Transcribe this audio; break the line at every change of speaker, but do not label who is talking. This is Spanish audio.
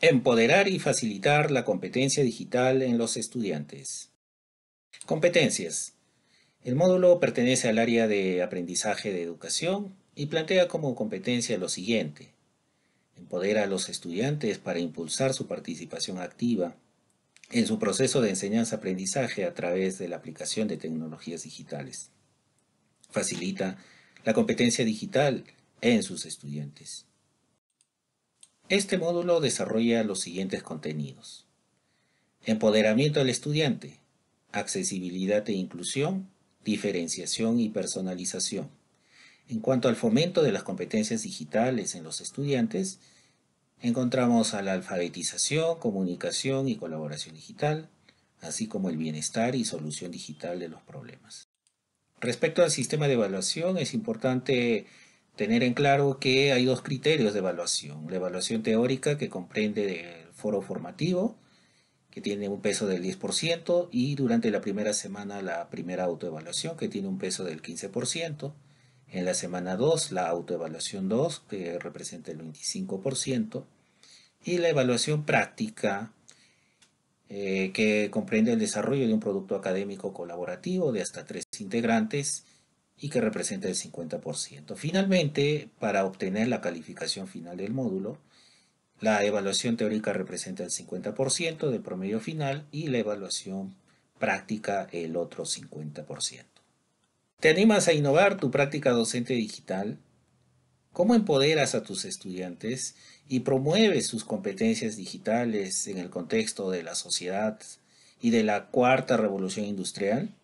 Empoderar y facilitar la competencia digital en los estudiantes. Competencias. El módulo pertenece al área de aprendizaje de educación y plantea como competencia lo siguiente. Empodera a los estudiantes para impulsar su participación activa en su proceso de enseñanza-aprendizaje a través de la aplicación de tecnologías digitales. Facilita la competencia digital en sus estudiantes. Este módulo desarrolla los siguientes contenidos. Empoderamiento del estudiante, accesibilidad e inclusión, diferenciación y personalización. En cuanto al fomento de las competencias digitales en los estudiantes, encontramos a la alfabetización, comunicación y colaboración digital, así como el bienestar y solución digital de los problemas. Respecto al sistema de evaluación, es importante tener en claro que hay dos criterios de evaluación. La evaluación teórica que comprende el foro formativo, que tiene un peso del 10%, y durante la primera semana la primera autoevaluación, que tiene un peso del 15%. En la semana 2, la autoevaluación 2, que representa el 25%. Y la evaluación práctica, eh, que comprende el desarrollo de un producto académico colaborativo de hasta tres integrantes, y que representa el 50%. Finalmente, para obtener la calificación final del módulo, la evaluación teórica representa el 50% del promedio final y la evaluación práctica el otro 50%. ¿Te animas a innovar tu práctica docente digital? ¿Cómo empoderas a tus estudiantes y promueves sus competencias digitales en el contexto de la sociedad y de la cuarta revolución industrial?